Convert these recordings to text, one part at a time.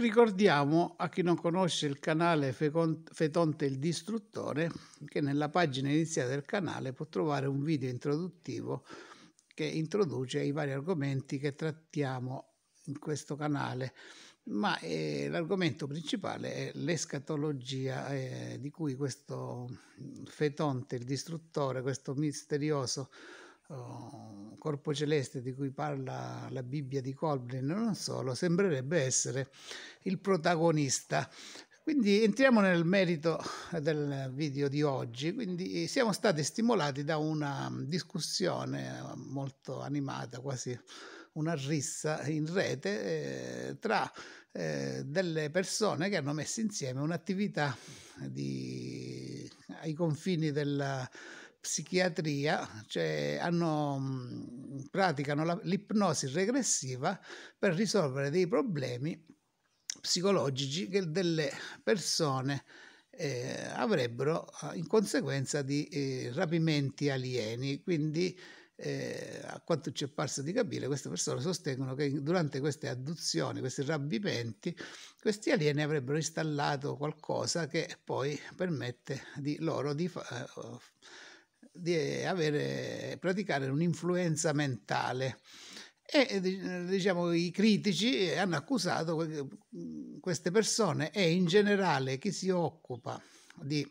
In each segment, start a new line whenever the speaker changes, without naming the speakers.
Ricordiamo a chi non conosce il canale Fetonte il Distruttore che nella pagina iniziale del canale può trovare un video introduttivo che introduce i vari argomenti che trattiamo in questo canale, ma eh, l'argomento principale è l'escatologia eh, di cui questo mm, Fetonte il Distruttore, questo misterioso uh, corpo celeste di cui parla la Bibbia di Colblin, e non solo, sembrerebbe essere il protagonista. Quindi entriamo nel merito del video di oggi, quindi siamo stati stimolati da una discussione molto animata, quasi una rissa in rete eh, tra eh, delle persone che hanno messo insieme un'attività di, ai confini della, psichiatria cioè hanno, mhmm, praticano la, l'ipnosi regressiva per risolvere dei problemi psicologici che delle persone eh, avrebbero eh, in conseguenza di eh, rapimenti alieni. Quindi, eh, a quanto ci è parso di capire, queste persone sostengono che durante queste adduzioni, questi rapimenti, questi alieni avrebbero installato qualcosa che poi permette di loro di fa- eh, di avere, praticare un'influenza mentale e eh, diciamo, i critici eh, hanno accusato mm, queste persone e in generale chi si occupa di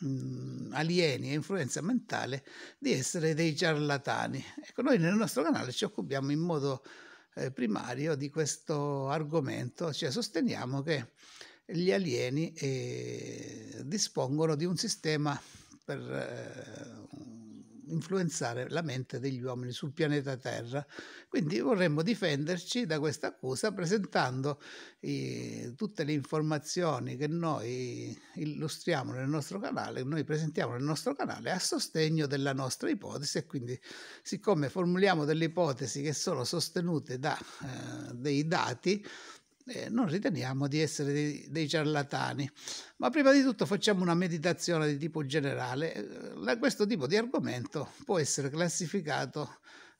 mh, mm, alieni e influenza mentale di essere dei ciarlatani. Ecco, noi nel nostro canale ci occupiamo in modo eh, primario di questo argomento, cioè sosteniamo che gli alieni eh, dispongono di un sistema per eh, influenzare la mente degli uomini sul pianeta Terra. Quindi vorremmo difenderci da questa accusa presentando i, tutte le informazioni che noi illustriamo nel nostro canale, che noi presentiamo nel nostro canale a sostegno della nostra ipotesi e quindi siccome formuliamo delle ipotesi che sono sostenute da eh, dei dati, eh, non riteniamo di essere dei, dei, ciarlatani, ma prima di tutto facciamo una meditazione di tipo generale. Eh, questo tipo di argomento può essere classificato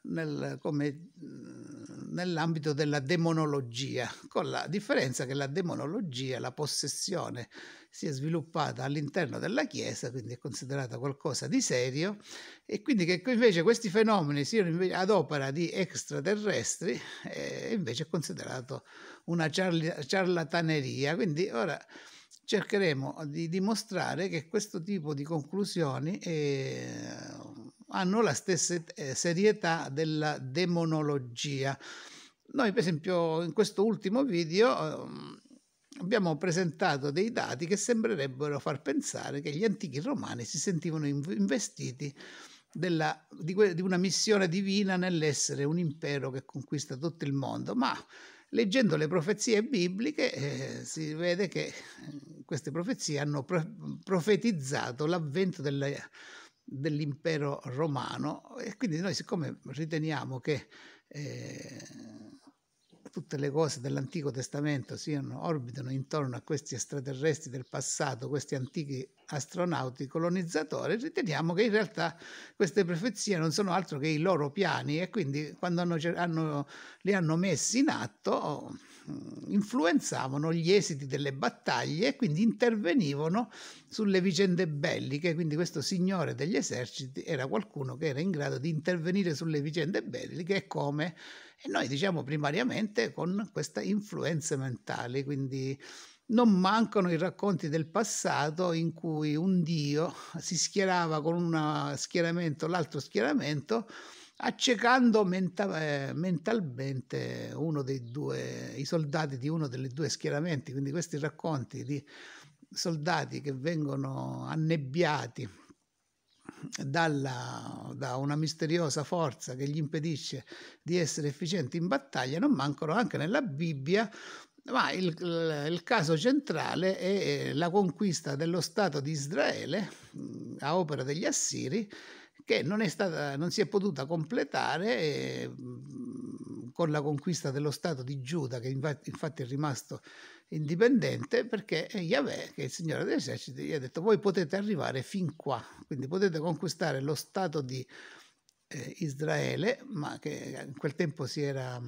nel, come, mm, nell'ambito della demonologia, con la differenza che la demonologia, la possessione, si è sviluppata all'interno della Chiesa, quindi è considerata qualcosa di serio, e quindi che invece questi fenomeni siano ad opera di extraterrestri, è eh, invece è considerato una ciarl- ciarlataneria. Quindi ora cercheremo di dimostrare che questo tipo di conclusioni... È, eh, hanno la stessa eh, serietà della demonologia. Noi, per esempio, in questo ultimo video ehm, abbiamo presentato dei dati che sembrerebbero far pensare che gli antichi romani si sentivano investiti della, di, que, di, una missione divina nell'essere un impero che conquista tutto il mondo, ma leggendo le profezie bibliche eh, si vede che eh, queste profezie hanno pro, profetizzato l'avvento della, dell'impero romano e quindi noi siccome riteniamo che eh, tutte le cose dell'Antico Testamento siano, orbitano intorno a questi extraterrestri del passato, questi antichi astronauti colonizzatori, riteniamo che in realtà queste profezie non sono altro che i loro piani e quindi quando hanno, hanno, li hanno messi in atto Mm, influenzavano gli esiti delle battaglie e quindi intervenivano sulle vicende belliche, quindi questo signore degli eserciti era qualcuno che era in grado di intervenire sulle vicende belliche e come? E noi diciamo primariamente con queste influenze mentali, quindi non mancano i racconti del passato in cui un dio si schierava con un schieramento, l'altro schieramento, accecando menta- eh, mentalmente uno dei due, i soldati di uno delle due schieramenti. Quindi questi racconti di soldati che vengono annebbiati dalla, da una misteriosa forza che gli impedisce di essere efficienti in battaglia non mancano anche nella Bibbia, ma il, il, caso centrale è la conquista dello Stato di Israele a opera degli Assiri che non, è stata, non si è potuta completare con la conquista dello Stato di Giuda, che infatti, infatti è rimasto indipendente, perché Yahweh, che è il Signore degli Eserciti, gli ha detto voi potete arrivare fin qua, quindi potete conquistare lo Stato di eh, Israele, ma che in quel tempo si era,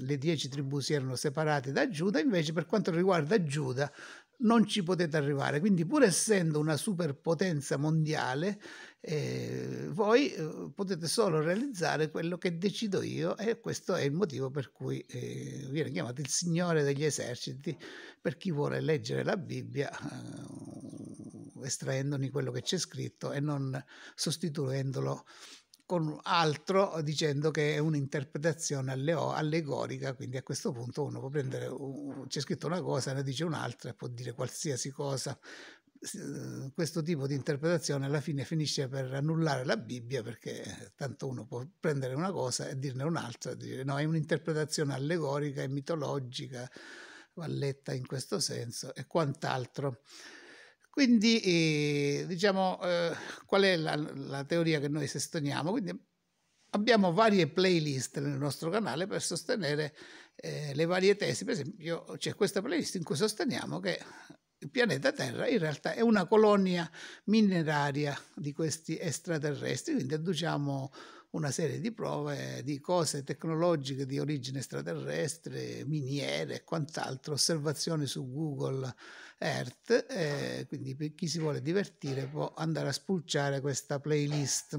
le dieci tribù si erano separate da Giuda, invece per quanto riguarda Giuda non ci potete arrivare, quindi pur essendo una superpotenza mondiale, eh, voi eh, potete solo realizzare quello che decido io e questo è il motivo per cui eh, viene chiamato il Signore degli eserciti per chi vuole leggere la Bibbia eh, estraendone quello che c'è scritto e non sostituendolo con altro dicendo che è un'interpretazione alleo- allegorica, quindi a questo punto uno può prendere, un, c'è scritto una cosa, ne dice un'altra, può dire qualsiasi cosa. Eh, questo tipo di interpretazione alla fine finisce per annullare la Bibbia perché tanto uno può prendere una cosa e dirne un'altra, dire no, è un'interpretazione allegorica e mitologica, valletta in questo senso e quant'altro. Quindi, eh, diciamo, eh, qual è la, la, teoria che noi sosteniamo? Quindi abbiamo varie playlist nel nostro canale per sostenere eh, le varie tesi. Per esempio, c'è questa playlist in cui sosteniamo che il pianeta Terra in realtà è una colonia mineraria di questi extraterrestri, quindi adduciamo una serie di prove di cose tecnologiche di origine extraterrestre, miniere e quant'altro, osservazioni su Google Earth, eh, quindi per chi si vuole divertire può andare a spulciare questa playlist.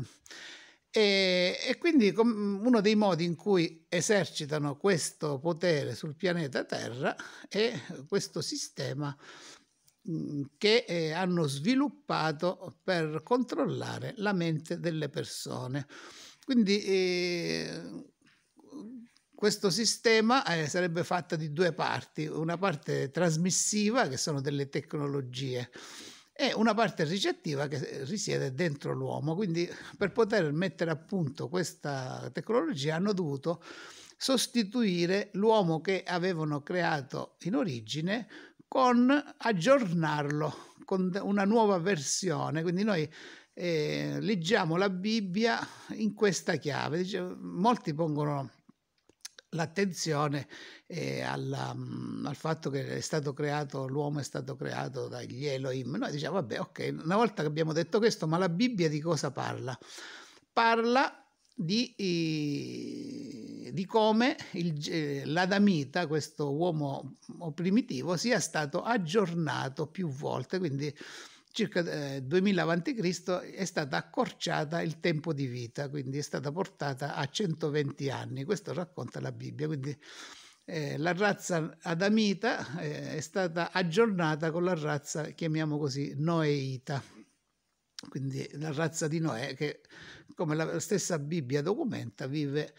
E, e, quindi uno dei modi in cui esercitano questo potere sul pianeta Terra è questo sistema Mm, che eh, hanno sviluppato per controllare la mente delle persone. Quindi eh, questo sistema eh, sarebbe fatto di due parti, una parte trasmissiva che sono delle tecnologie e una parte ricettiva che eh, risiede dentro l'uomo. Quindi per poter mettere a punto questa tecnologia hanno dovuto sostituire l'uomo che avevano creato in origine con aggiornarlo con una nuova versione. Quindi noi eh, leggiamo la Bibbia in questa chiave. Dice, molti pongono l'attenzione eh, alla, mm, al fatto che è stato creato, l'uomo è stato creato dagli Elohim. Noi diciamo, vabbè, ok, una volta che abbiamo detto questo, ma la Bibbia di cosa parla? Parla di, di come il, l'Adamita, questo uomo primitivo, sia stato aggiornato più volte, quindi circa eh, 2000 a.C. è stata accorciata il tempo di vita, quindi è stata portata a 120 anni, questo racconta la Bibbia, quindi eh, la razza adamita eh, è stata aggiornata con la razza, chiamiamo così, noeita quindi la razza di Noè che, come la stessa Bibbia documenta, vive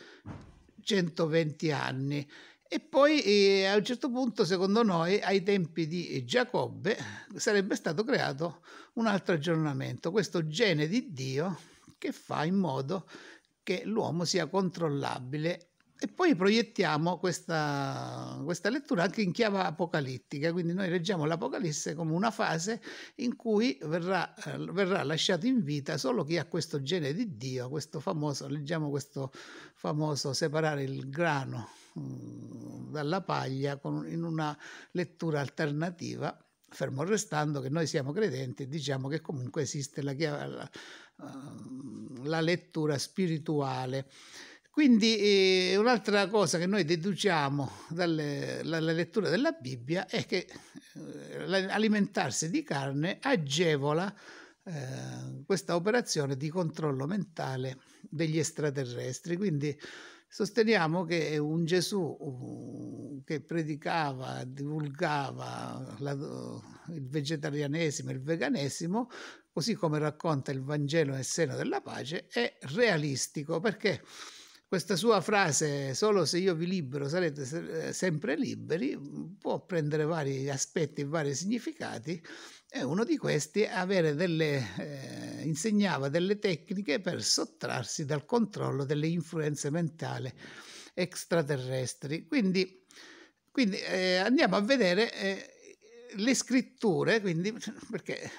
120 anni. E poi eh, a un certo punto, secondo noi, ai tempi di Giacobbe sarebbe stato creato un altro aggiornamento, questo gene di Dio che fa in modo che l'uomo sia controllabile e poi proiettiamo questa, questa, lettura anche in chiave apocalittica, quindi noi leggiamo l'Apocalisse come una fase in cui verrà, eh, verrà lasciato in vita solo chi ha questo gene di Dio, questo famoso, leggiamo questo famoso separare il grano mm, dalla paglia con, in una lettura alternativa fermo restando che noi siamo credenti e diciamo che comunque esiste la, chiave, la, ehm, la lettura spirituale. Quindi eh, un'altra cosa che noi deduciamo dalle, dalla lettura della Bibbia è che eh, alimentarsi di carne agevola eh, questa operazione di controllo mentale degli extraterrestri. Quindi sosteniamo che un Gesù uh, che predicava, divulgava la, il vegetarianesimo e il veganesimo, così come racconta il Vangelo nel seno della pace, è realistico perché questa sua frase solo se io vi libero sarete eh, sempre liberi può prendere vari aspetti e vari significati e uno di questi è avere delle, eh, insegnava delle tecniche per sottrarsi dal controllo delle influenze mentali extraterrestri. Quindi, quindi eh, andiamo a vedere eh, le scritture, quindi, perché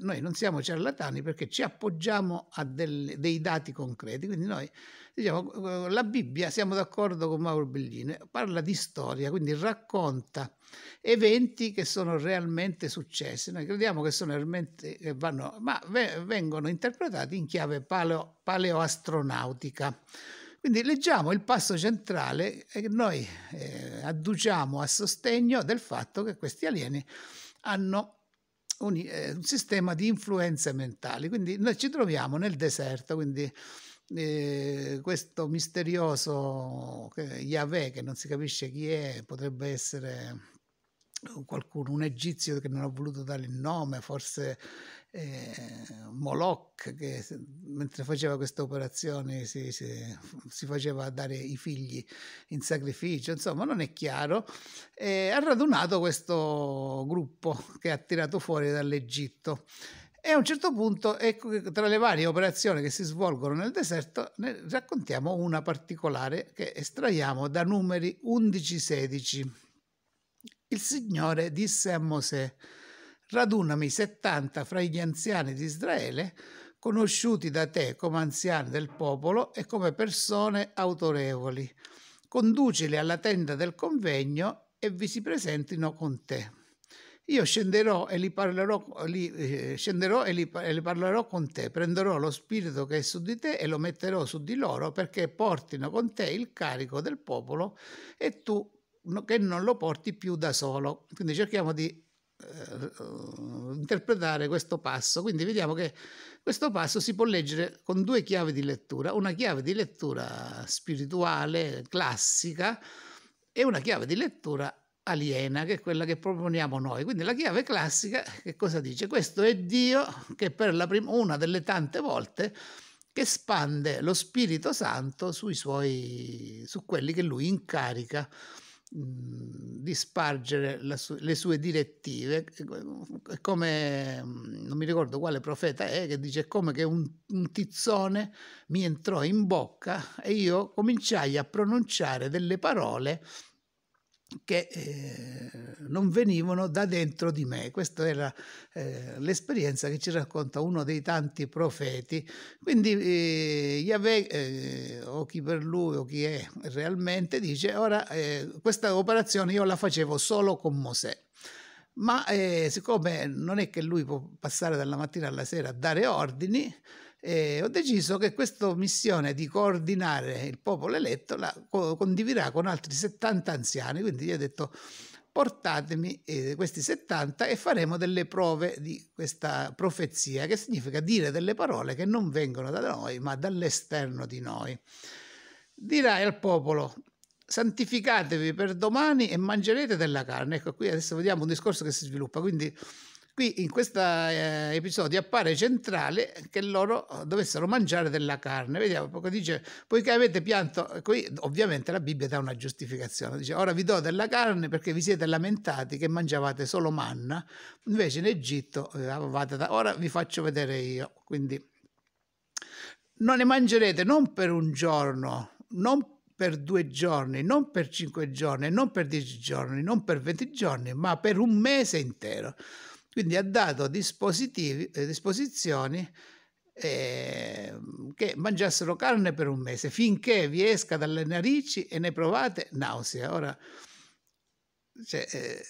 noi non siamo ciarlatani perché ci appoggiamo a del, dei dati concreti. Quindi noi diciamo eh, la Bibbia, siamo d'accordo con Mauro Bellini, parla di storia, quindi racconta eventi che sono realmente successi. Noi crediamo che sono realmente che vanno, ma vengono interpretati in chiave paleo, paleoastronautica. Quindi leggiamo il passo centrale che noi eh, adduciamo a sostegno del fatto che questi alieni hanno un, eh, un sistema di influenze mentali. Quindi noi ci troviamo nel deserto, quindi eh, questo misterioso eh, Yahweh che non si capisce chi è, potrebbe essere Ecco, qualcuno, un egizio che non ha voluto dare il nome, forse eh, Moloch, che mentre faceva queste operazioni si, si, si, faceva dare i figli in sacrificio, insomma non è chiaro, eh, ha radunato questo gruppo che ha tirato fuori dall'Egitto. E a un certo punto, ecco che tra le varie operazioni che si svolgono nel deserto, ne raccontiamo una particolare che estraiamo da numeri 11-16. Il Signore disse a Mosè, radunami settanta fra gli anziani di Israele, conosciuti da te come anziani del popolo e come persone autorevoli. Conducili alla tenda del convegno e vi si presentino con te. Io scenderò e li parlerò, li, eh, scenderò e li, e li parlerò con te, prenderò lo spirito che è su di te e lo metterò su di loro perché portino con te il carico del popolo e tu che non lo porti più da solo. Quindi cerchiamo di eh, interpretare questo passo. Quindi vediamo che questo passo si può leggere con due chiavi di lettura, una chiave di lettura spirituale, classica, e una chiave di lettura aliena, che è quella che proponiamo noi. Quindi la chiave classica che cosa dice? Questo è Dio che per la prima, una delle tante volte che espande lo Spirito Santo sui suoi, su quelli che lui incarica di spargere su- le sue direttive, eh, come non mi ricordo quale profeta è, che dice come che un, un tizzone mi entrò in bocca e io cominciai a pronunciare delle parole che eh, non venivano da dentro di me. Questa era eh, l'esperienza che ci racconta uno dei tanti profeti. Quindi eh, Yahweh, eh, o chi per lui o chi è realmente, dice, ora eh, questa operazione io la facevo solo con Mosè ma eh, siccome non è che lui può passare dalla mattina alla sera a dare ordini, eh, ho deciso che questa missione di coordinare il popolo eletto la condividerà con altri 70 anziani, quindi gli ho detto portatemi eh, questi 70 e faremo delle prove di questa profezia, che significa dire delle parole che non vengono da noi, ma dall'esterno di noi. Dirai al popolo, santificatevi per domani e mangerete della carne. Ecco, qui adesso vediamo un discorso che si sviluppa. Quindi qui in questo eh, episodio appare centrale che loro eh, dovessero mangiare della carne. Vediamo, poco dice, poiché avete pianto, qui ovviamente la Bibbia dà una giustificazione, dice ora vi do della carne perché vi siete lamentati che mangiavate solo manna, invece in Egitto eh, avevate, da, ora vi faccio vedere io. Quindi non ne mangerete non per un giorno, non per due giorni, non per cinque giorni, non per dieci giorni, non per venti giorni, ma per un mese intero. Quindi ha dato dispositivi, eh, disposizioni eh, che mangiassero carne per un mese, finché vi esca dalle narici e ne provate nausea. Ora, cioè, eh,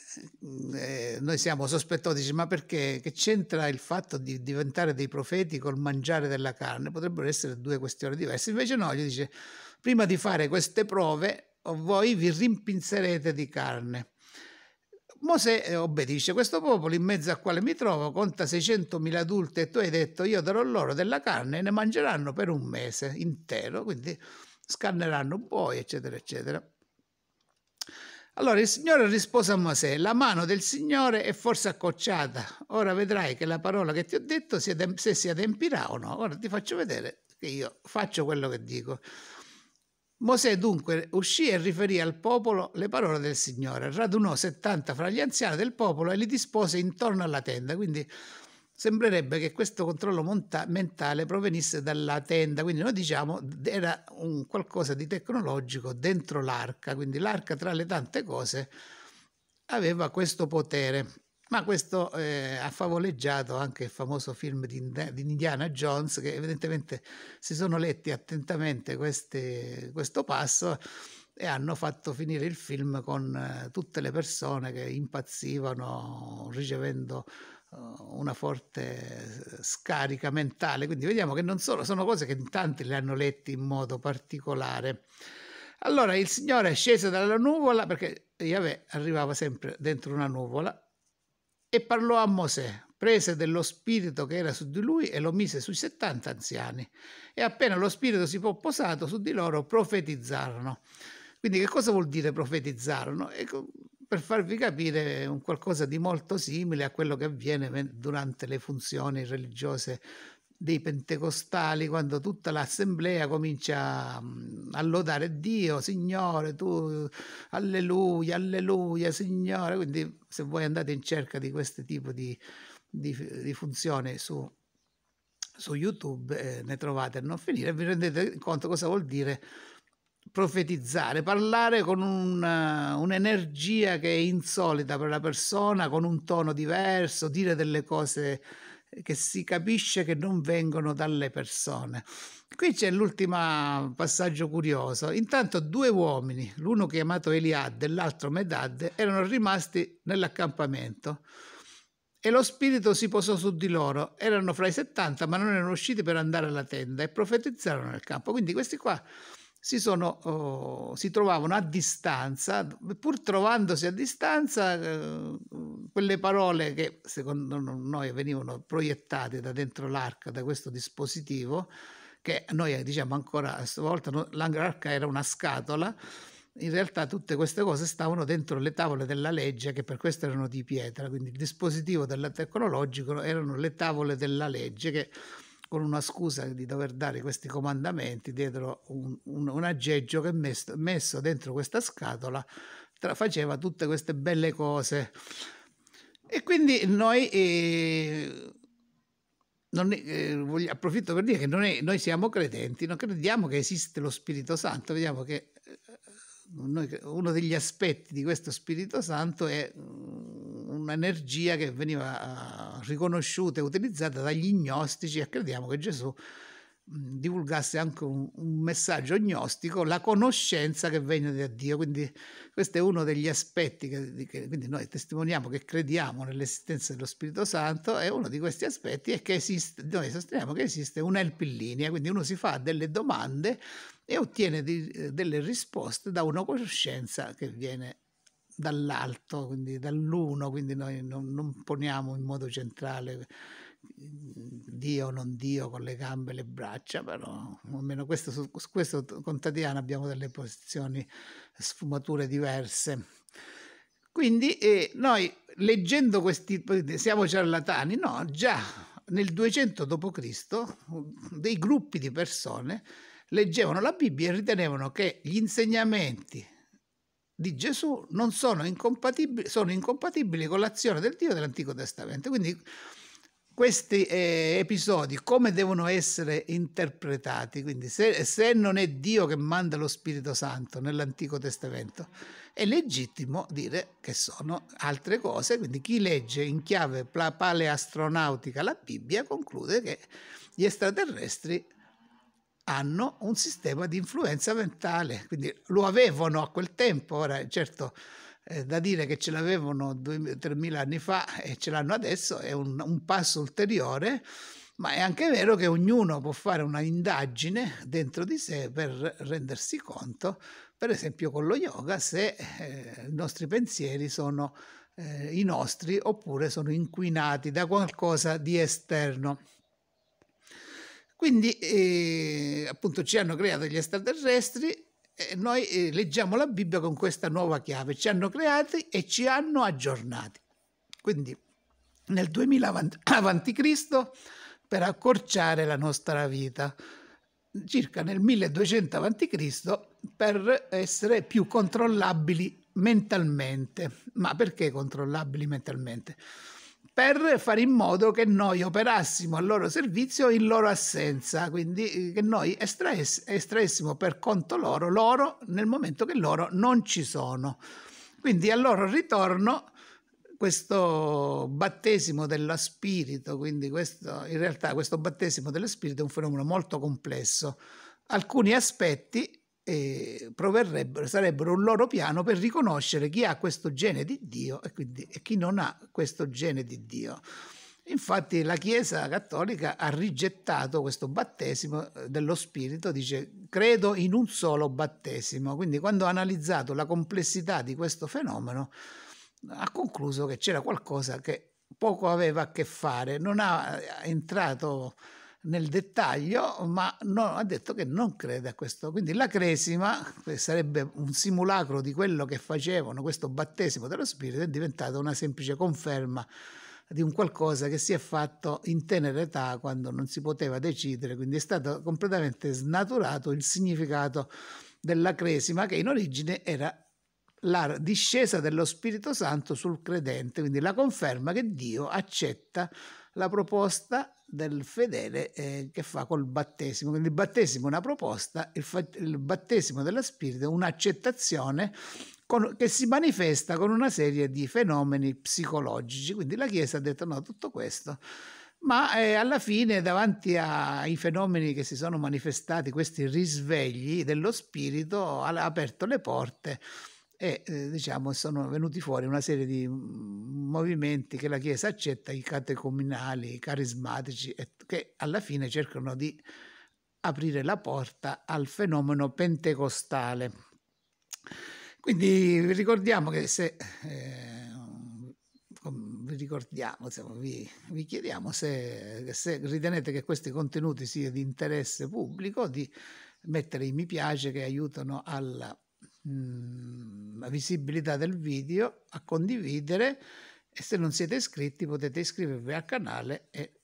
eh, noi siamo sospettosi, ma perché che c'entra il fatto di diventare dei profeti col mangiare della carne? Potrebbero essere due questioni diverse. Invece no, gli dice Prima di fare queste prove, voi vi rimpinzerete di carne. Mosè eh, obbedisce. Questo popolo in mezzo al quale mi trovo conta 600.000 adulti e tu hai detto io darò loro della carne e ne mangeranno per un mese intero, quindi scanneranno poi, eccetera, eccetera. Allora il Signore rispose a Mosè, la mano del Signore è forse accocciata, ora vedrai che la parola che ti ho detto se si adempirà o no. Ora ti faccio vedere che io faccio quello che dico. Mosè dunque uscì e riferì al popolo le parole del Signore, radunò 70 fra gli anziani del popolo e li dispose intorno alla tenda, quindi sembrerebbe che questo controllo monta- mentale provenisse dalla tenda, quindi noi diciamo era un qualcosa di tecnologico dentro l'arca, quindi l'arca tra le tante cose aveva questo potere ma questo eh, ha favoleggiato anche il famoso film di, di, Indiana Jones che evidentemente si sono letti attentamente queste, questo passo e hanno fatto finire il film con eh, tutte le persone che impazzivano ricevendo eh, una forte eh, scarica mentale quindi vediamo che non solo sono cose che in tanti le hanno letti in modo particolare allora il Signore è sceso dalla nuvola perché Yahweh arrivava sempre dentro una nuvola e parlò a Mosè, prese dello spirito che era su di lui e lo mise sui settanta anziani. E appena lo spirito si fu posato su di loro, profetizzarono. Quindi che cosa vuol dire profetizzarono? Ecco, per farvi capire un qualcosa di molto simile a quello che avviene durante le funzioni religiose dei pentecostali quando tutta l'assemblea comincia mhmm, a lodare Dio, Signore, tu, alleluia, alleluia, Signore. Quindi se voi andate in cerca di questo tipo di, di, di funzione su, su YouTube eh, ne trovate a non finire, e vi rendete conto cosa vuol dire profetizzare, parlare con una, un'energia che è insolita per la persona, con un tono diverso, dire delle cose che si capisce che non vengono dalle persone. Qui c'è l'ultimo mm, passaggio curioso. Intanto due uomini, l'uno chiamato Eliad e l'altro Medad, erano rimasti nell'accampamento e lo spirito si posò su di loro. Erano fra i 70, ma non erano usciti per andare alla tenda e profetizzarono nel campo. Quindi questi qua si, sono, oh, si trovavano a distanza, pur trovandosi a distanza, eh, quelle parole che secondo noi venivano proiettate da dentro l'arca, da questo dispositivo, che noi eh, diciamo ancora, stavolta l'arca era una scatola, in realtà tutte queste cose stavano dentro le tavole della legge che per questo erano di pietra, quindi il dispositivo tecnologico erano le tavole della legge che con una scusa di dover dare questi comandamenti dietro un, un, un aggeggio che messo, messo dentro questa scatola tra, faceva tutte queste belle cose. E quindi noi, eh, non, eh, voglio, approfitto per dire che noi, noi siamo credenti, non crediamo che esiste lo Spirito Santo, vediamo che eh, uno degli aspetti di questo Spirito Santo è mm, un'energia che veniva eh, riconosciuta e utilizzata dagli gnostici e crediamo che Gesù mm, divulgasse anche un, un, messaggio gnostico, la conoscenza che viene da Dio. Quindi questo è uno degli aspetti che, che noi testimoniamo che crediamo nell'esistenza dello Spirito Santo e uno di questi aspetti è che esiste, noi sosteniamo che esiste un'elpillinea, quindi uno si fa delle domande e ottiene di, eh, delle risposte da una conoscenza che viene da dall'alto, quindi dall'uno, quindi noi non, non poniamo in modo centrale mm, Dio o non Dio con le gambe e le braccia, però almeno questo, su questo con Tatiana abbiamo delle posizioni, sfumature diverse. Quindi eh, noi leggendo questi, siamo ciarlatani, no, già nel 200 d.C. Mm, dei gruppi di persone leggevano la Bibbia e ritenevano che gli insegnamenti di Gesù non sono incompatibili, sono incompatibili con l'azione del Dio dell'Antico Testamento. Quindi questi eh, episodi come devono essere interpretati? Quindi se, se, non è Dio che manda lo Spirito Santo nell'Antico Testamento, è legittimo dire che sono altre cose, quindi chi legge in chiave paleastronautica la Bibbia conclude che gli extraterrestri hanno un sistema di influenza mentale, quindi lo avevano a quel tempo, ora certo eh, da dire che ce l'avevano 3.000 anni fa e ce l'hanno adesso è un, un passo ulteriore, ma è anche vero che ognuno può fare una indagine dentro di sé per rendersi conto, per esempio con lo yoga, se eh, i nostri pensieri sono eh, i nostri oppure sono inquinati da qualcosa di esterno. Quindi eh, appunto ci hanno creato gli extraterrestri e eh, noi eh, leggiamo la Bibbia con questa nuova chiave, ci hanno creati e ci hanno aggiornati. Quindi nel 2000 avanti Cristo per accorciare la nostra vita, circa nel 1200 avanti Cristo per essere più controllabili mentalmente. Ma perché controllabili mentalmente? per fare in modo che noi operassimo al loro servizio in loro assenza, quindi eh, che noi estraess- estraessimo per conto loro, loro nel momento che loro non ci sono. Quindi al loro ritorno questo battesimo dello spirito, quindi questo, in realtà questo battesimo dello spirito è un fenomeno molto complesso. Alcuni aspetti eh, sarebbero un loro piano per riconoscere chi ha questo gene di Dio e, quindi, e chi non ha questo gene di Dio. Infatti la Chiesa cattolica ha rigettato questo battesimo eh, dello Spirito, dice credo in un solo battesimo, quindi quando ha analizzato la complessità di questo fenomeno ha concluso che c'era qualcosa che poco aveva a che fare, non ha eh, entrato nel dettaglio, ma non, ha detto che non crede a questo. Quindi la cresima, sarebbe un simulacro di quello che facevano, questo battesimo dello Spirito, è diventata una semplice conferma di un qualcosa che si è fatto in tenera età quando non si poteva decidere, quindi è stato completamente snaturato il significato della cresima che in origine era la discesa dello Spirito Santo sul credente, quindi la conferma che Dio accetta la proposta del fedele eh, che fa col battesimo. Quindi il battesimo è una proposta, il, il battesimo dello Spirito è un'accettazione che si manifesta con una serie di fenomeni psicologici. Quindi la Chiesa ha detto no, tutto questo. Ma eh, alla fine, davanti ai fenomeni che si sono manifestati, questi risvegli dello spirito, ha aperto le porte e eh, diciamo sono venuti fuori una serie di mm, movimenti che la Chiesa accetta, i catecominali, i carismatici, che alla fine cercano di aprire la porta al fenomeno pentecostale. Quindi ricordiamo che se... Eh, vi ricordiamo, insomma, vi, vi, chiediamo se, se, ritenete che questi contenuti siano di interesse pubblico, di mettere i mi piace che aiutano alla Mm, la visibilità del video, a condividere e se non siete iscritti potete iscrivervi al canale e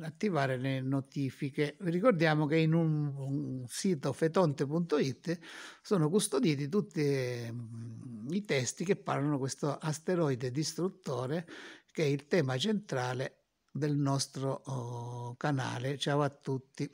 attivare le notifiche. Vi ricordiamo che in un, un sito fetonte.it sono custoditi tutti mm, i testi che parlano di questo asteroide distruttore che è il tema centrale del nostro oh, canale. Ciao a tutti.